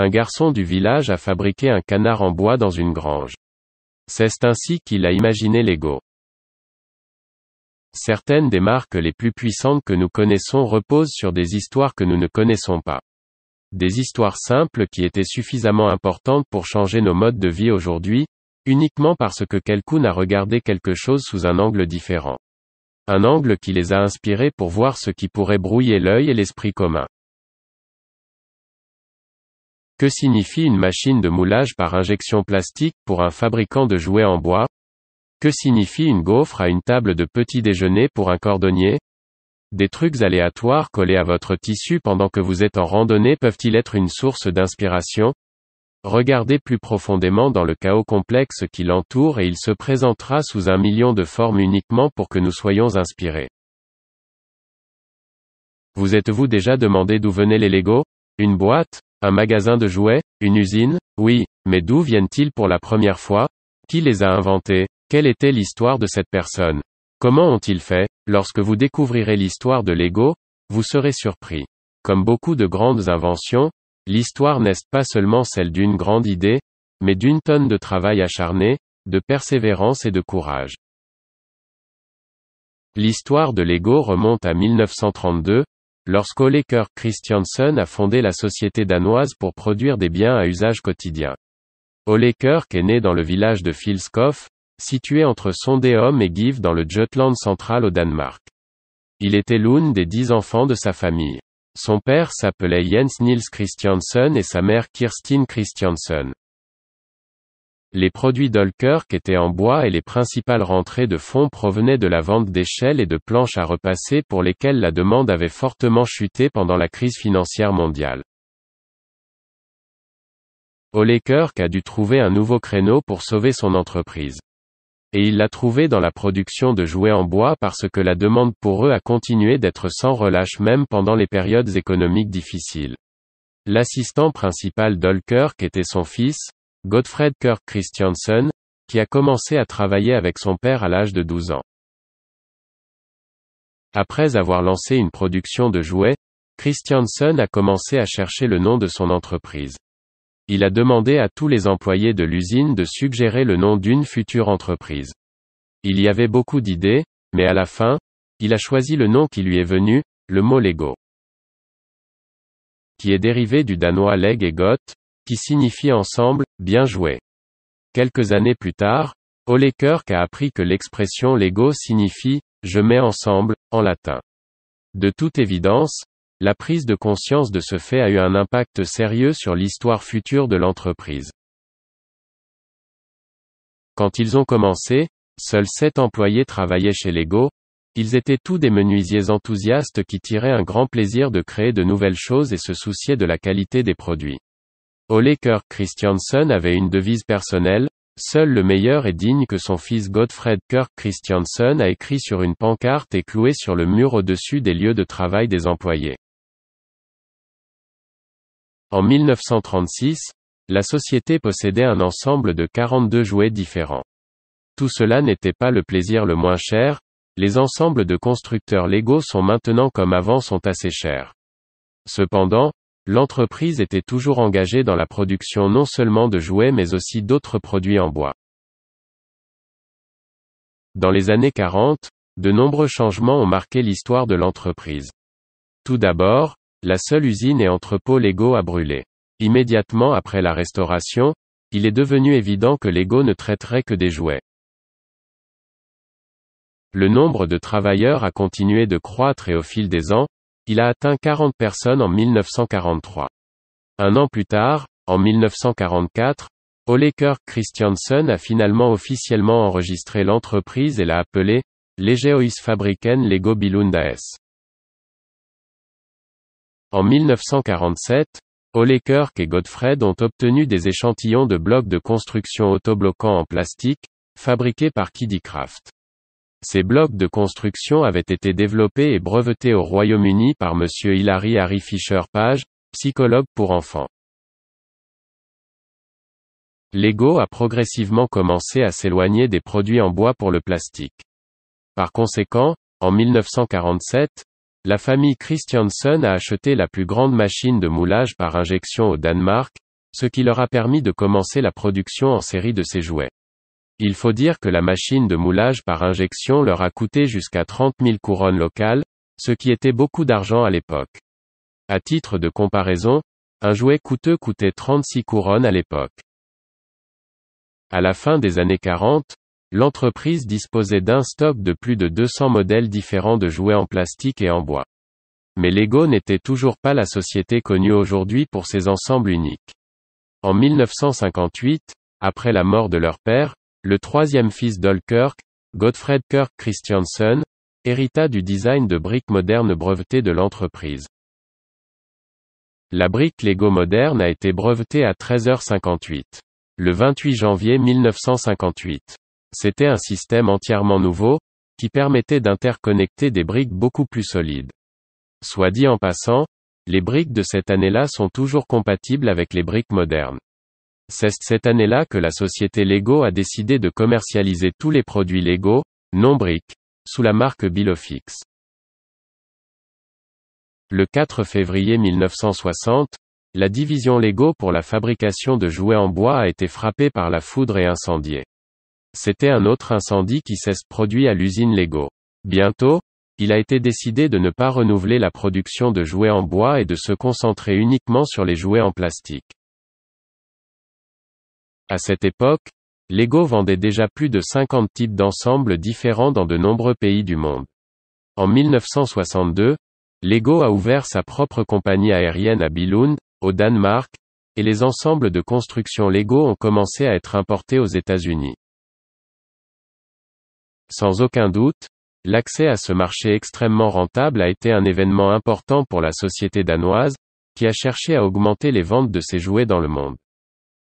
Un garçon du village a fabriqué un canard en bois dans une grange. C'est ainsi qu'il a imaginé l'ego. Certaines des marques les plus puissantes que nous connaissons reposent sur des histoires que nous ne connaissons pas. Des histoires simples qui étaient suffisamment importantes pour changer nos modes de vie aujourd'hui, uniquement parce que quelqu'un a regardé quelque chose sous un angle différent. Un angle qui les a inspirés pour voir ce qui pourrait brouiller l'œil et l'esprit commun. Que signifie une machine de moulage par injection plastique pour un fabricant de jouets en bois Que signifie une gaufre à une table de petit déjeuner pour un cordonnier Des trucs aléatoires collés à votre tissu pendant que vous êtes en randonnée peuvent-ils être une source d'inspiration Regardez plus profondément dans le chaos complexe qui l'entoure et il se présentera sous un million de formes uniquement pour que nous soyons inspirés. Vous êtes-vous déjà demandé d'où venaient les Legos Une boîte un magasin de jouets Une usine Oui, mais d'où viennent-ils pour la première fois Qui les a inventés Quelle était l'histoire de cette personne Comment ont-ils fait Lorsque vous découvrirez l'histoire de Lego, vous serez surpris. Comme beaucoup de grandes inventions, l'histoire n'est pas seulement celle d'une grande idée, mais d'une tonne de travail acharné, de persévérance et de courage. L'histoire de Lego remonte à 1932, lorsqu'Ole Kirk Christiansen a fondé la société danoise pour produire des biens à usage quotidien. Ole Kirk est né dans le village de Filskov, situé entre Sondéum et Give dans le Jutland central au Danemark. Il était l'une des dix enfants de sa famille. Son père s'appelait Jens Niels Christiansen et sa mère Kirstin Christiansen. Les produits d'Holkirk étaient en bois et les principales rentrées de fonds provenaient de la vente d'échelles et de planches à repasser pour lesquelles la demande avait fortement chuté pendant la crise financière mondiale. Ole a dû trouver un nouveau créneau pour sauver son entreprise. Et il l'a trouvé dans la production de jouets en bois parce que la demande pour eux a continué d'être sans relâche même pendant les périodes économiques difficiles. L'assistant principal d'Holkirk était son fils, Gottfried Kirk Christiansen, qui a commencé à travailler avec son père à l'âge de 12 ans. Après avoir lancé une production de jouets, Christiansen a commencé à chercher le nom de son entreprise. Il a demandé à tous les employés de l'usine de suggérer le nom d'une future entreprise. Il y avait beaucoup d'idées, mais à la fin, il a choisi le nom qui lui est venu, le mot Lego. Qui est dérivé du danois Leg et qui signifie ensemble, bien joué. Quelques années plus tard, Ole Kirk a appris que l'expression Lego signifie, je mets ensemble, en latin. De toute évidence, la prise de conscience de ce fait a eu un impact sérieux sur l'histoire future de l'entreprise. Quand ils ont commencé, seuls sept employés travaillaient chez Lego, ils étaient tous des menuisiers enthousiastes qui tiraient un grand plaisir de créer de nouvelles choses et se souciaient de la qualité des produits. Ole Kirk Christiansen avait une devise personnelle, Seul le meilleur est digne que son fils Gottfried Kirk Christiansen a écrit sur une pancarte et cloué sur le mur au-dessus des lieux de travail des employés. En 1936, la société possédait un ensemble de 42 jouets différents. Tout cela n'était pas le plaisir le moins cher, les ensembles de constructeurs Lego sont maintenant comme avant sont assez chers. Cependant, l'entreprise était toujours engagée dans la production non seulement de jouets mais aussi d'autres produits en bois. Dans les années 40, de nombreux changements ont marqué l'histoire de l'entreprise. Tout d'abord, la seule usine et entrepôt Lego a brûlé. Immédiatement après la restauration, il est devenu évident que Lego ne traiterait que des jouets. Le nombre de travailleurs a continué de croître et au fil des ans, il a atteint 40 personnes en 1943. Un an plus tard, en 1944, Ole Kirk Christiansen a finalement officiellement enregistré l'entreprise et l'a appelée Fabriken Lego Bilunda S ». En 1947, Ole Kirk et Godfred ont obtenu des échantillons de blocs de construction autobloquants en plastique, fabriqués par Kiddycraft. Ces blocs de construction avaient été développés et brevetés au Royaume-Uni par M. Hilary Harry Fisher Page, psychologue pour enfants. Lego a progressivement commencé à s'éloigner des produits en bois pour le plastique. Par conséquent, en 1947, la famille Christiansen a acheté la plus grande machine de moulage par injection au Danemark, ce qui leur a permis de commencer la production en série de ces jouets. Il faut dire que la machine de moulage par injection leur a coûté jusqu'à 30 000 couronnes locales, ce qui était beaucoup d'argent à l'époque. À titre de comparaison, un jouet coûteux coûtait 36 couronnes à l'époque. À la fin des années 40, l'entreprise disposait d'un stock de plus de 200 modèles différents de jouets en plastique et en bois. Mais Lego n'était toujours pas la société connue aujourd'hui pour ses ensembles uniques. En 1958, après la mort de leur père, le troisième fils Kirk, Gottfried Kirk Christiansen, hérita du design de briques modernes brevetées de l'entreprise. La brique Lego moderne a été brevetée à 13h58. Le 28 janvier 1958. C'était un système entièrement nouveau, qui permettait d'interconnecter des briques beaucoup plus solides. Soit dit en passant, les briques de cette année-là sont toujours compatibles avec les briques modernes. C'est cette année-là que la société Lego a décidé de commercialiser tous les produits Lego, non briques, sous la marque Bilofix. Le 4 février 1960, la division Lego pour la fabrication de jouets en bois a été frappée par la foudre et incendiée. C'était un autre incendie qui s'est produit à l'usine Lego. Bientôt, il a été décidé de ne pas renouveler la production de jouets en bois et de se concentrer uniquement sur les jouets en plastique. À cette époque, Lego vendait déjà plus de 50 types d'ensembles différents dans de nombreux pays du monde. En 1962, Lego a ouvert sa propre compagnie aérienne à Billund, au Danemark, et les ensembles de construction Lego ont commencé à être importés aux États-Unis. Sans aucun doute, l'accès à ce marché extrêmement rentable a été un événement important pour la société danoise, qui a cherché à augmenter les ventes de ses jouets dans le monde.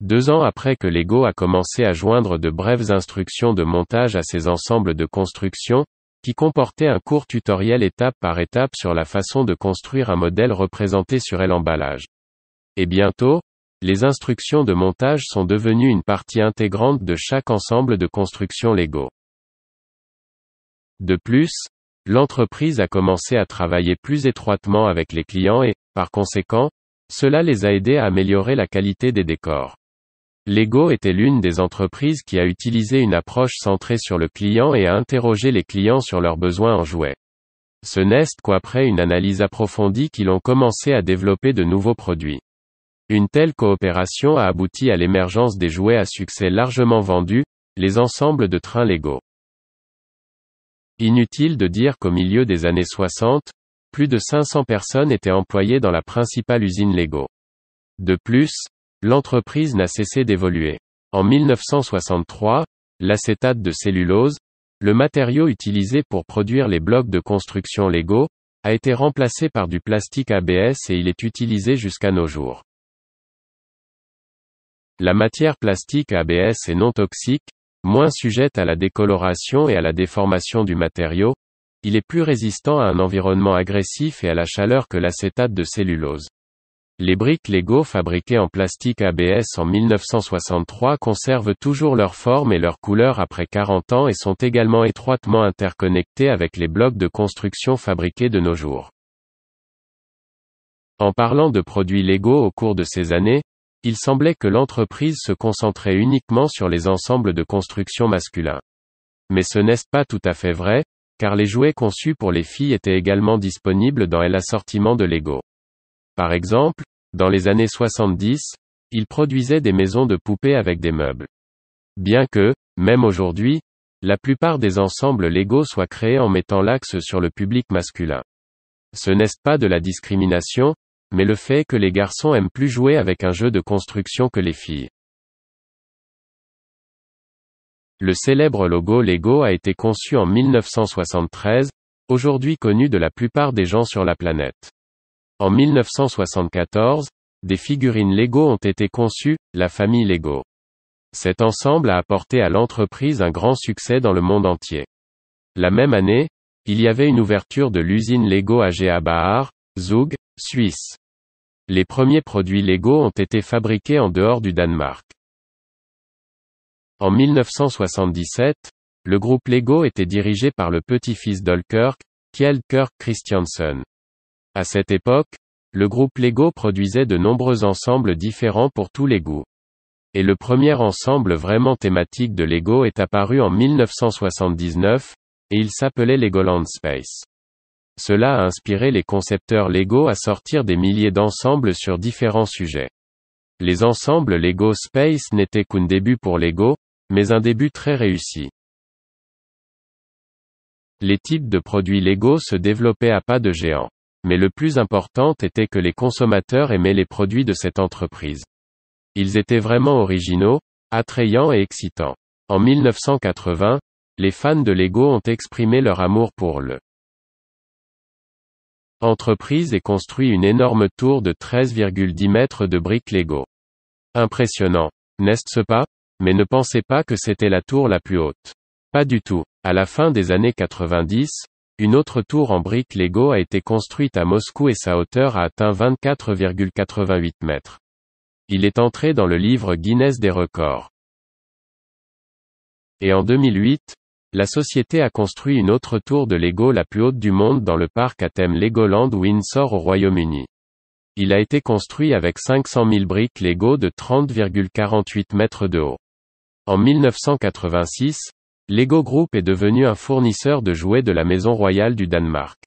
Deux ans après que Lego a commencé à joindre de brèves instructions de montage à ses ensembles de construction, qui comportaient un court tutoriel étape par étape sur la façon de construire un modèle représenté sur l'emballage. Et bientôt, les instructions de montage sont devenues une partie intégrante de chaque ensemble de construction Lego. De plus, l'entreprise a commencé à travailler plus étroitement avec les clients et, par conséquent, cela les a aidés à améliorer la qualité des décors. Lego était l'une des entreprises qui a utilisé une approche centrée sur le client et a interrogé les clients sur leurs besoins en jouets. Ce Nest qu'après une analyse approfondie qu'ils ont commencé à développer de nouveaux produits. Une telle coopération a abouti à l'émergence des jouets à succès largement vendus, les ensembles de trains Lego. Inutile de dire qu'au milieu des années 60, plus de 500 personnes étaient employées dans la principale usine Lego. De plus, L'entreprise n'a cessé d'évoluer. En 1963, l'acétate de cellulose, le matériau utilisé pour produire les blocs de construction Lego, a été remplacé par du plastique ABS et il est utilisé jusqu'à nos jours. La matière plastique ABS est non toxique, moins sujette à la décoloration et à la déformation du matériau, il est plus résistant à un environnement agressif et à la chaleur que l'acétate de cellulose. Les briques Lego fabriquées en plastique ABS en 1963 conservent toujours leur forme et leur couleur après 40 ans et sont également étroitement interconnectées avec les blocs de construction fabriqués de nos jours. En parlant de produits Lego au cours de ces années, il semblait que l'entreprise se concentrait uniquement sur les ensembles de construction masculins. Mais ce n'est pas tout à fait vrai, car les jouets conçus pour les filles étaient également disponibles dans l'assortiment de Lego. Par exemple, dans les années 70, il produisait des maisons de poupées avec des meubles. Bien que, même aujourd'hui, la plupart des ensembles Lego soient créés en mettant l'axe sur le public masculin. Ce n'est pas de la discrimination, mais le fait que les garçons aiment plus jouer avec un jeu de construction que les filles. Le célèbre logo Lego a été conçu en 1973, aujourd'hui connu de la plupart des gens sur la planète. En 1974, des figurines Lego ont été conçues, la famille Lego. Cet ensemble a apporté à l'entreprise un grand succès dans le monde entier. La même année, il y avait une ouverture de l'usine Lego à Bahar, Zug, Suisse. Les premiers produits Lego ont été fabriqués en dehors du Danemark. En 1977, le groupe Lego était dirigé par le petit-fils d'Olkirk, Kjeld Kirk Christiansen. À cette époque, le groupe Lego produisait de nombreux ensembles différents pour tous les goûts. Et le premier ensemble vraiment thématique de Lego est apparu en 1979, et il s'appelait Legoland Space. Cela a inspiré les concepteurs Lego à sortir des milliers d'ensembles sur différents sujets. Les ensembles Lego Space n'étaient qu'un début pour Lego, mais un début très réussi. Les types de produits Lego se développaient à pas de géant mais le plus important était que les consommateurs aimaient les produits de cette entreprise. Ils étaient vraiment originaux, attrayants et excitants. En 1980, les fans de Lego ont exprimé leur amour pour le entreprise et construit une énorme tour de 13,10 mètres de briques Lego. Impressionnant, n'est-ce pas Mais ne pensez pas que c'était la tour la plus haute. Pas du tout. À la fin des années 90, une autre tour en briques Lego a été construite à Moscou et sa hauteur a atteint 24,88 mètres. Il est entré dans le livre Guinness des records. Et en 2008, la société a construit une autre tour de Lego la plus haute du monde dans le parc à thème Legoland Windsor au Royaume-Uni. Il a été construit avec 500 000 briques Lego de 30,48 mètres de haut. En 1986, Lego Group est devenu un fournisseur de jouets de la maison royale du Danemark.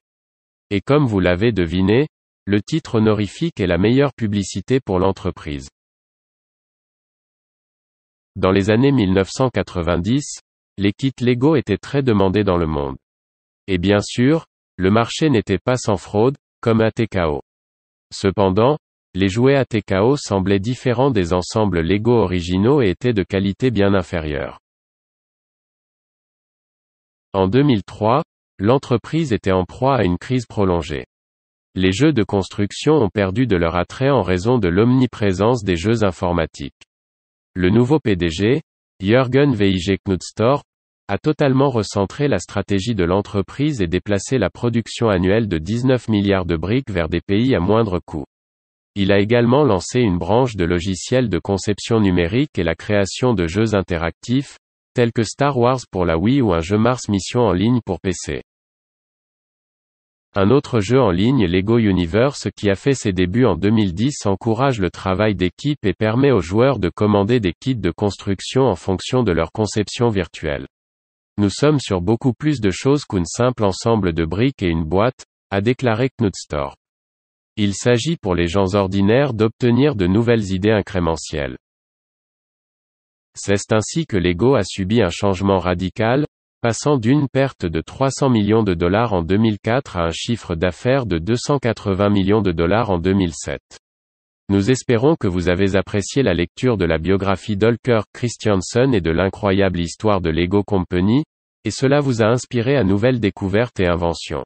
Et comme vous l'avez deviné, le titre honorifique est la meilleure publicité pour l'entreprise. Dans les années 1990, les kits Lego étaient très demandés dans le monde. Et bien sûr, le marché n'était pas sans fraude, comme ATKO. Cependant, les jouets ATKO semblaient différents des ensembles Lego originaux et étaient de qualité bien inférieure. En 2003, l'entreprise était en proie à une crise prolongée. Les jeux de construction ont perdu de leur attrait en raison de l'omniprésence des jeux informatiques. Le nouveau PDG, Jürgen Vig Knudstorp, a totalement recentré la stratégie de l'entreprise et déplacé la production annuelle de 19 milliards de briques vers des pays à moindre coût. Il a également lancé une branche de logiciels de conception numérique et la création de jeux interactifs, tels que Star Wars pour la Wii ou un jeu Mars Mission en ligne pour PC. Un autre jeu en ligne Lego Universe qui a fait ses débuts en 2010 encourage le travail d'équipe et permet aux joueurs de commander des kits de construction en fonction de leur conception virtuelle. Nous sommes sur beaucoup plus de choses qu'une simple ensemble de briques et une boîte, a déclaré store Il s'agit pour les gens ordinaires d'obtenir de nouvelles idées incrémentielles. C'est ainsi que Lego a subi un changement radical, passant d'une perte de 300 millions de dollars en 2004 à un chiffre d'affaires de 280 millions de dollars en 2007. Nous espérons que vous avez apprécié la lecture de la biographie d'Holker Christiansen et de l'incroyable histoire de Lego Company, et cela vous a inspiré à nouvelles découvertes et inventions.